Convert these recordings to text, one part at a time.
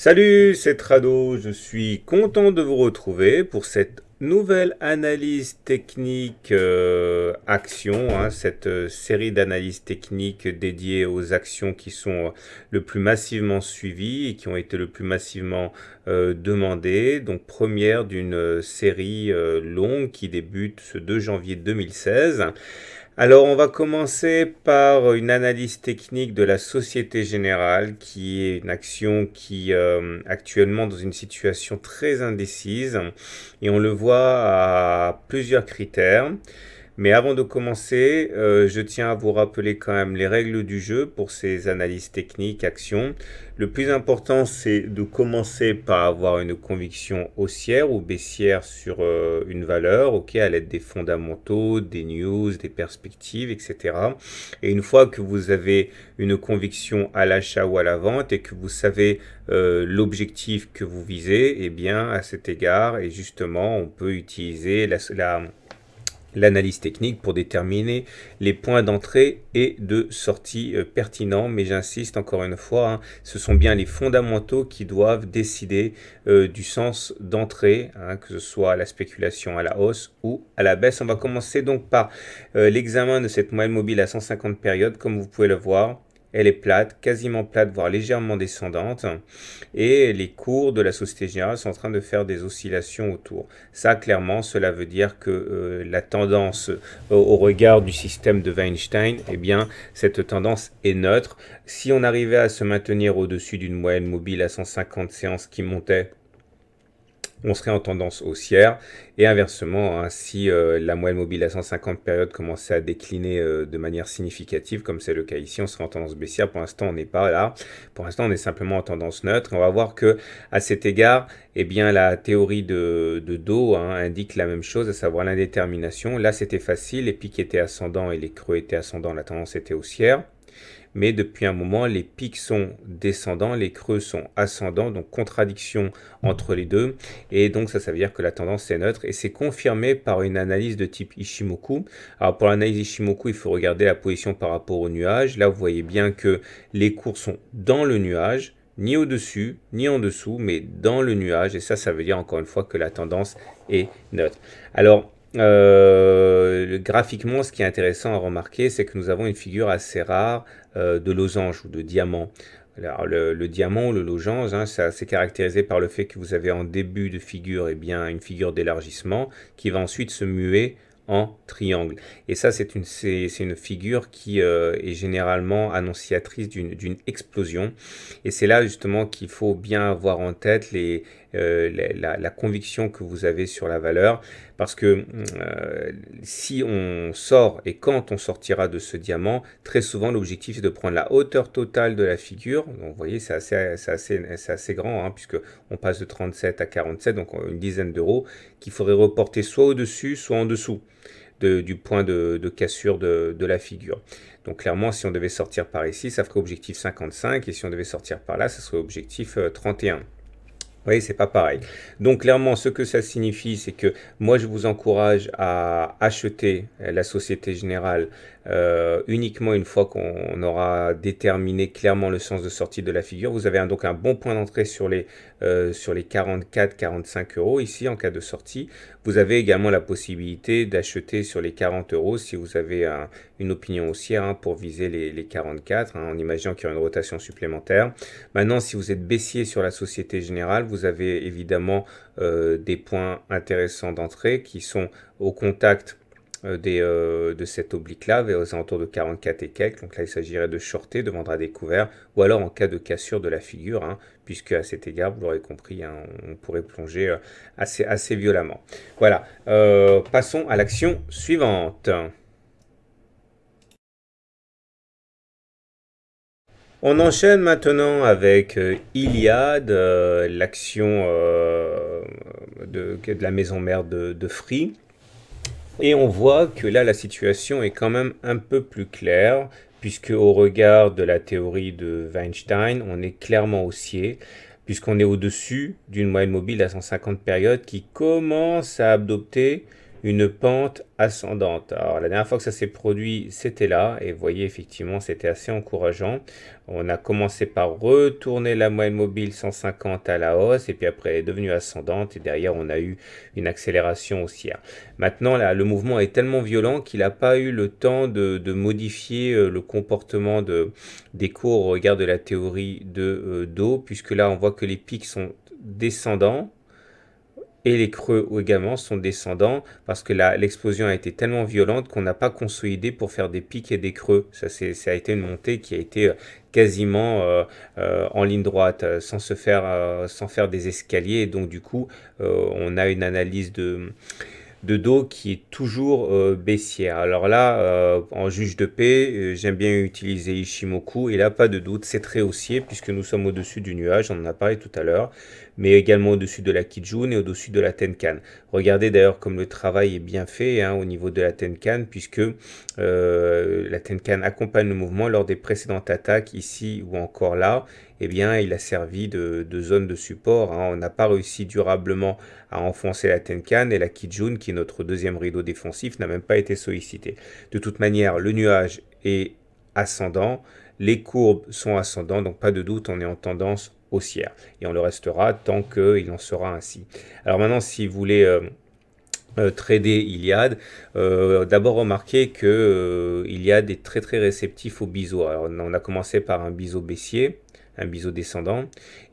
Salut, c'est Trado, je suis content de vous retrouver pour cette nouvelle analyse technique euh, action, hein, cette euh, série d'analyses techniques dédiées aux actions qui sont euh, le plus massivement suivies et qui ont été le plus massivement demandées. Donc première d'une série longue qui débute ce 2 janvier 2016. Alors on va commencer par une analyse technique de la Société Générale, qui est une action qui est euh, actuellement dans une situation très indécise, et on le voit à plusieurs critères. Mais avant de commencer, euh, je tiens à vous rappeler quand même les règles du jeu pour ces analyses techniques, actions. Le plus important, c'est de commencer par avoir une conviction haussière ou baissière sur euh, une valeur, ok, à l'aide des fondamentaux, des news, des perspectives, etc. Et une fois que vous avez une conviction à l'achat ou à la vente et que vous savez euh, l'objectif que vous visez, eh bien, à cet égard, et justement, on peut utiliser la l'analyse technique pour déterminer les points d'entrée et de sortie euh, pertinents. Mais j'insiste encore une fois, hein, ce sont bien les fondamentaux qui doivent décider euh, du sens d'entrée, hein, que ce soit la spéculation à la hausse ou à la baisse. On va commencer donc par euh, l'examen de cette moyenne mobile à 150 périodes, comme vous pouvez le voir elle est plate, quasiment plate, voire légèrement descendante. Et les cours de la Société Générale sont en train de faire des oscillations autour. Ça, clairement, cela veut dire que euh, la tendance euh, au, regard du système de Weinstein, eh bien, cette tendance est neutre. Si on arrivait à se maintenir au-dessus d'une moyenne mobile à 150 séances qui montait, on serait en tendance haussière. Et inversement, hein, si euh, la moelle mobile à 150 périodes commençait à décliner euh, de manière significative, comme c'est le cas ici, on serait en tendance baissière. Pour l'instant, on n'est pas là. Pour l'instant, on est simplement en tendance neutre. On va voir que à cet égard, eh bien, la théorie de, de hein, indique la même chose, à savoir l'indétermination. Là, c'était facile. Les pics étaient ascendants et les creux étaient ascendants. La tendance était haussière mais depuis un moment, les pics sont descendants, les creux sont ascendants, donc contradiction entre les deux, et donc ça, ça veut dire que la tendance est neutre, et c'est confirmé par une analyse de type Ishimoku. Alors pour l'analyse Ishimoku, il faut regarder la position par rapport au nuage, là vous voyez bien que les cours sont dans le nuage, ni au-dessus, ni en dessous, mais dans le nuage, et ça, ça veut dire encore une fois que la tendance est neutre. Alors, euh, graphiquement, ce qui est intéressant à remarquer, c'est que nous avons une figure assez rare euh, de losange ou de diamant. Alors, le, diamant, le losange, hein, c'est caractérisé par le fait que vous avez en début de figure et eh bien, une figure d'élargissement qui va ensuite se muer en triangle. Et ça, c'est une, une figure qui euh, est généralement annonciatrice d'une, explosion. Et c'est là justement qu'il faut bien avoir en tête les, euh, la, conviction que vous avez sur la valeur. Parce que euh, si on sort et quand on sortira de ce diamant, très souvent l'objectif c'est de prendre la hauteur totale de la figure. Donc vous voyez, c'est assez, assez, assez, grand, hein, puisque on passe de 37 à 47, donc une dizaine d'euros, qu'il faudrait reporter soit au-dessus, soit en dessous. De, du point de, cassure de, de, la figure. Donc clairement, si on devait sortir par ici, ça ferait objectif 55, et si on devait sortir par là, ça serait objectif 31. Euh, voyez, c'est pas pareil. Donc clairement, ce que ça signifie, c'est que moi, je vous encourage à acheter la Société Générale euh, uniquement une fois qu'on aura déterminé clairement le sens de sortie de la figure. Vous avez donc un bon point d'entrée sur les, euh, les 44-45 euros. Ici, en cas de sortie, vous avez également la possibilité d'acheter sur les 40 euros si vous avez une opinion haussière hein, pour viser les, 44 hein, en imaginant qu'il y aura une rotation supplémentaire. Maintenant, si vous êtes baissier sur la Société Générale, vous avez évidemment euh, des points intéressants d'entrée qui sont au contact euh, euh, de cette oblique-là, vers aux alentours de 44 et quelques. Donc là, il s'agirait de shorter, de vendre à découvert, ou alors en cas de cassure de la figure, hein, puisque à cet égard, vous l'aurez compris, hein, on pourrait plonger euh, assez, violemment. Voilà, passons à l'action suivante. On enchaîne maintenant avec Iliad, Iliade, l'action de, la maison mère de Free. Et on voit que là, la situation est quand même un peu plus claire, puisque au regard de la théorie de Weinstein, on est clairement haussier, puisqu'on est au-dessus d'une moyenne mobile à 150 périodes qui commence à adopter une pente ascendante. Alors la dernière fois que ça s'est produit, c'était là, et vous voyez effectivement, c'était assez encourageant. On a commencé par retourner la moyenne mobile 150 à la hausse, et puis après elle est devenue ascendante, et derrière on a eu une accélération haussière. Maintenant, là, le mouvement est tellement violent qu'il n'a pas eu le temps de, modifier euh, le comportement de, des cours au regard de la théorie de euh, puisque là on voit que les pics sont descendants, et les creux également sont descendants parce que l'explosion a été tellement violente qu'on n'a pas consolidé pour faire des pics et des creux. Ça, a été une montée qui a été euh, quasiment euh, euh, en ligne droite sans se faire sans faire des escaliers donc du coup on a une analyse de de dos qui est toujours euh, baissière. Alors là, euh, en juge de paix, euh, j'aime bien utiliser Ishimoku. Et là, pas de doute, c'est très haussier puisque nous sommes au-dessus du nuage, on en a parlé tout à l'heure, mais également au-dessus de la Kijun et au-dessus de la Tenkan. Regardez d'ailleurs comme le travail est bien fait hein, au niveau de la Tenkan puisque la Tenkan accompagne le mouvement lors des précédentes attaques ici ou encore là eh bien, il a servi de, zone de support. Hein. On n'a pas réussi durablement à enfoncer la Tenkan et la Kijun, qui est notre deuxième rideau défensif, n'a même pas été sollicité. De toute manière, le nuage est ascendant, les courbes sont ascendantes, donc pas de doute, on est en tendance haussière. Et on le restera tant qu'il en sera ainsi. Alors maintenant, si vous voulez... Euh, euh, trader Iliad. Euh, d'abord remarquez que Iliad est très très réceptif au biseau. Alors, on a commencé par un biseau baissier, un biseau descendant.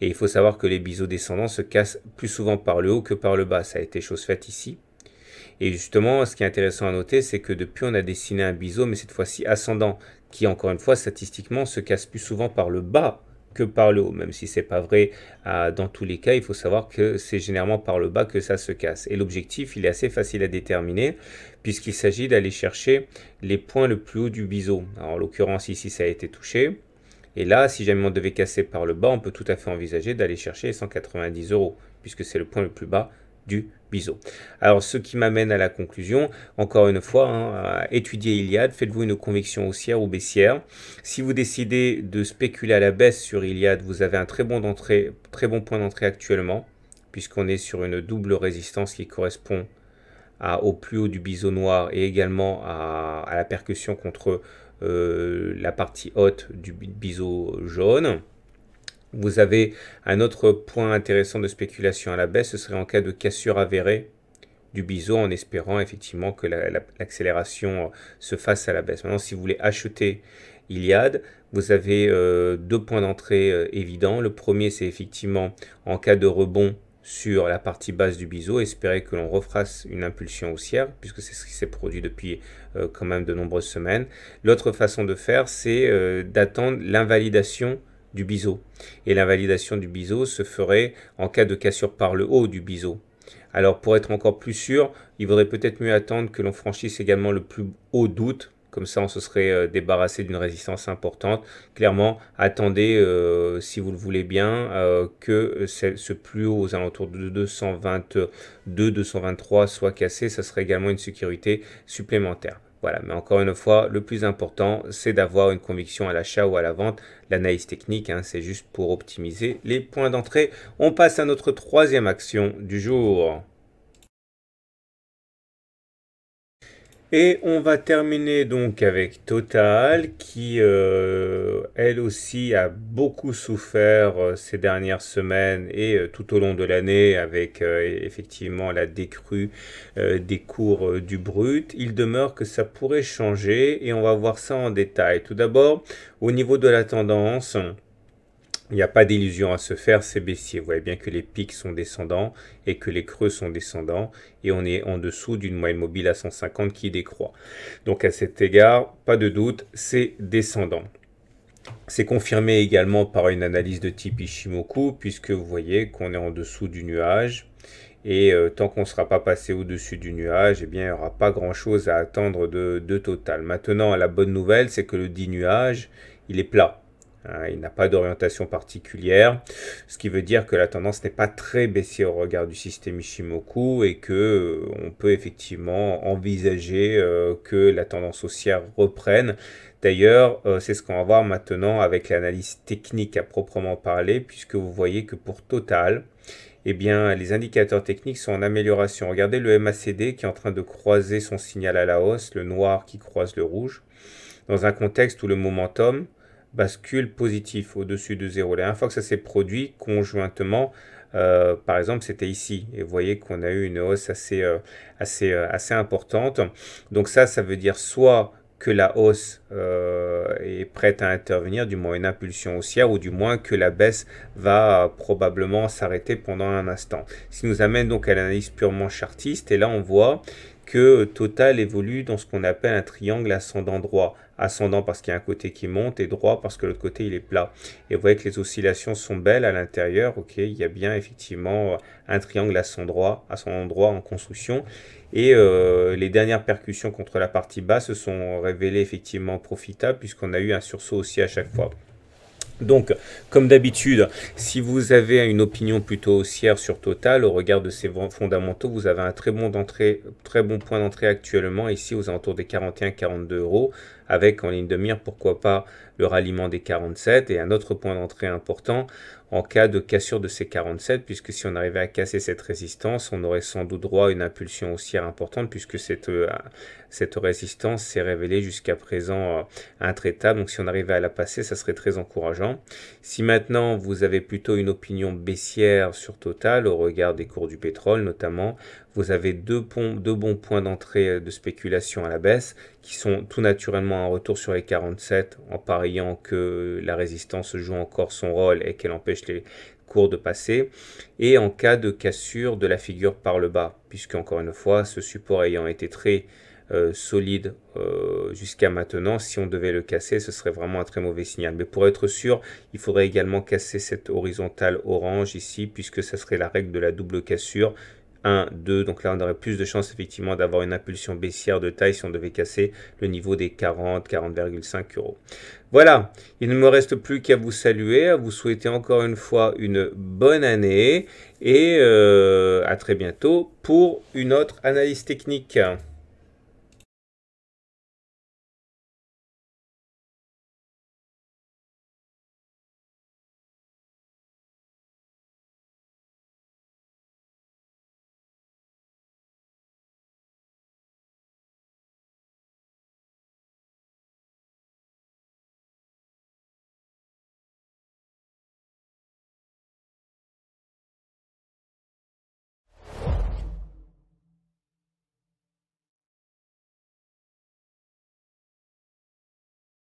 Et il faut savoir que les biseaux descendants se cassent plus souvent par le haut que par le bas. Ça a été chose faite ici. Et justement, ce qui est intéressant à noter, c'est que depuis, on a dessiné un biseau, mais cette fois-ci ascendant, qui encore une fois, statistiquement, se casse plus souvent par le bas que par le haut, même si c'est pas vrai euh, dans tous les cas, il faut savoir que c'est généralement par le bas que ça se casse. Et l'objectif, il est assez facile à déterminer, puisqu'il s'agit d'aller chercher les points le plus haut du biseau. en l'occurrence, ici, ça a été touché. Et là, si jamais on devait casser par le bas, on peut tout à fait envisager d'aller chercher 190 euros, puisque c'est le point le plus bas du biseau. Alors, ce qui m'amène à la conclusion, encore une fois, hein, étudiez Iliad, faites-vous une conviction haussière ou baissière. Si vous décidez de spéculer à la baisse sur Iliad, vous avez un très bon, très bon point d'entrée actuellement, puisqu'on est sur une double résistance qui correspond au plus haut du biseau noir et également à, à la percussion contre euh, la partie haute du biseau jaune. Vous avez un autre point intéressant de spéculation à la baisse, ce serait en cas de cassure avérée du biseau en espérant effectivement que l'accélération se fasse à la baisse. Maintenant, si vous voulez acheter Iliad, vous avez euh, deux points d'entrée euh, évidents. Le premier, c'est effectivement en cas de rebond sur la partie basse du biseau, espérer que l'on refasse une impulsion haussière, puisque c'est ce qui s'est produit depuis euh, quand même de nombreuses semaines. L'autre façon de faire, c'est euh, d'attendre l'invalidation du biseau. Et l'invalidation du biseau se ferait en cas de cassure par le haut du biseau. Alors pour être encore plus sûr, il vaudrait peut-être mieux attendre que l'on franchisse également le plus haut doute. Comme ça, on se serait euh, débarrassé d'une résistance importante. Clairement, attendez, euh, si vous le voulez bien, euh, que ce, plus haut aux alentours de 222, 223 soit cassé. Ça serait également une sécurité supplémentaire. Voilà, mais encore une fois, le plus important, c'est d'avoir une conviction à l'achat ou à la vente. L'analyse technique, hein, c'est juste pour optimiser les points d'entrée. On passe à notre troisième action du jour. Et on va terminer donc avec Total qui, euh, elle aussi, a beaucoup souffert euh, ces dernières semaines et euh, tout au long de l'année avec e-, effectivement la décrue des cours du brut. Il demeure que ça pourrait changer et on va voir ça en détail. Tout d'abord, au niveau de la tendance, il n'y a pas d'illusion à se faire, c'est baissier. Vous voyez bien que les pics sont descendants et que les creux sont descendants et on est en dessous d'une moyenne mobile à 150 qui décroît. Donc à cet égard, pas de doute, c'est descendant. C'est confirmé également par une analyse de type Ishimoku puisque vous voyez qu'on est en dessous du nuage et euh, tant qu'on ne sera pas passé au-dessus du nuage, eh bien, il n'y aura pas grand-chose à attendre de, de total. Maintenant, la bonne nouvelle, c'est que le dit nuage, il est plat. Hein, il n'a pas d'orientation particulière, ce qui veut dire que la tendance n'est pas très baissée au regard du système Ishimoku et que euh, on peut effectivement envisager euh, que la tendance haussière reprenne. D'ailleurs, euh, c'est ce qu'on va voir maintenant avec l'analyse technique à proprement parler, puisque vous voyez que pour Total, eh bien, les indicateurs techniques sont en amélioration. Regardez le MACD qui est en train de croiser son signal à la hausse, le noir qui croise le rouge, dans un contexte où le momentum, bascule positif au-dessus de zéro. La dernière fois que ça s'est produit conjointement, euh, par exemple, c'était ici. Et vous voyez qu'on a eu une hausse assez, euh, assez, euh, assez importante. Donc ça, ça veut dire soit que la hausse est prête à intervenir, du moins une impulsion haussière, ou du moins que la baisse va probablement s'arrêter pendant un instant. Ce qui nous amène donc à l'analyse purement chartiste. Et là, on voit que euh, Total évolue dans ce qu'on appelle un triangle ascendant droit. Ascendant parce qu'il y a un côté qui monte et droit parce que l'autre côté il est plat. Et vous voyez que les oscillations sont belles à l'intérieur. il y a bien effectivement euh, un triangle ascendant droit, ascendant droit en construction. Et euh, les dernières percussions contre la partie basse se sont révélées effectivement profitables puisqu'on a eu un sursaut aussi à chaque fois. Donc, comme d'habitude, si vous avez une opinion plutôt haussière sur Total, au regard de ses fondamentaux, vous avez un très bon, très bon point d'entrée actuellement, ici aux alentours des 41-42 euros avec en ligne de mire, pourquoi pas, le ralliement des 47 et un autre point d'entrée important en cas de cassure de ces 47, puisque si on arrivait à casser cette résistance, on aurait sans doute droit à une impulsion haussière importante, puisque cette, euh, cette résistance s'est révélée jusqu'à présent euh, intraitable. Donc si on arrivait à la passer, ça serait très encourageant. Si maintenant vous avez plutôt une opinion baissière sur Total, au regard des cours du pétrole notamment, vous avez deux, bons points d'entrée euh, de spéculation à la baisse qui sont tout naturellement un retour sur les 47 en pariant que la résistance joue encore son rôle et qu'elle empêche les cours de passer et en cas de cassure de la figure par le bas puisque encore une fois ce support ayant été très euh, solide euh, jusqu'à maintenant. Si on devait le casser, ce serait vraiment un très mauvais signal. Mais pour être sûr, il faudrait également casser cette horizontale orange ici, puisque ça serait la règle de la double cassure 1, 2. Donc là, on aurait plus de chances effectivement d'avoir une impulsion baissière de taille si on devait casser le niveau des 40, 40,5 euros. Voilà, il ne me reste plus qu'à vous saluer, à vous souhaiter encore une fois une bonne année et euh, à très bientôt pour une autre analyse technique.